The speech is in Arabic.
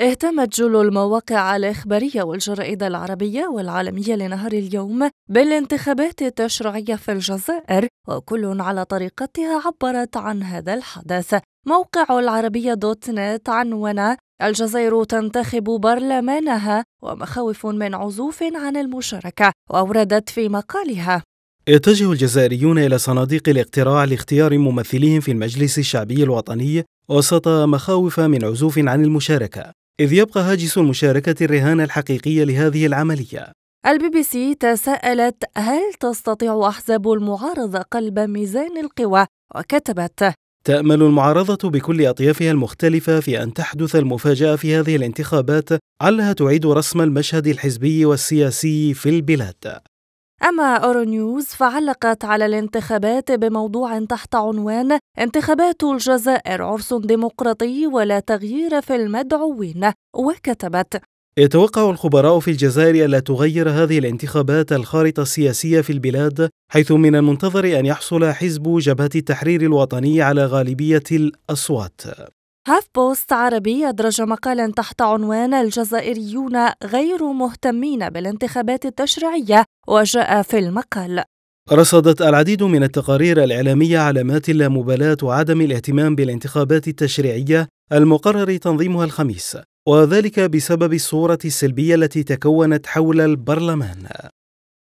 اهتمت جل المواقع الإخبارية والجرائد العربية والعالمية لنهار اليوم بالانتخابات التشريعية في الجزائر وكل على طريقتها عبرت عن هذا الحدث موقع العربية دوت نت عنونا الجزائر تنتخب برلمانها ومخاوف من عزوف عن المشاركة وأوردت في مقالها يتجه الجزائريون إلى صناديق الاقتراع لاختيار ممثليهم في المجلس الشعبي الوطني وسط مخاوف من عزوف عن المشاركة إذ يبقى هاجس المشاركة الرهان الحقيقي لهذه العملية البي بي سي تساءلت هل تستطيع أحزاب المعارضة قلب ميزان القوى وكتبت تأمل المعارضة بكل أطيافها المختلفة في أن تحدث المفاجأة في هذه الانتخابات علها تعيد رسم المشهد الحزبي والسياسي في البلاد أما أورونيوز فعلقت على الانتخابات بموضوع تحت عنوان انتخابات الجزائر عرس ديمقراطي ولا تغيير في المدعوين وكتبت يتوقع الخبراء في الجزائر ألا تغير هذه الانتخابات الخارطة السياسية في البلاد حيث من المنتظر أن يحصل حزب جبهة التحرير الوطني على غالبية الأصوات هاف بوست عربي أدرج مقالا تحت عنوان الجزائريون غير مهتمين بالانتخابات التشريعية وجاء في المقال رصدت العديد من التقارير الإعلامية علامات اللامبالاة وعدم الاهتمام بالانتخابات التشريعية المقرر تنظيمها الخميس وذلك بسبب الصورة السلبية التي تكونت حول البرلمان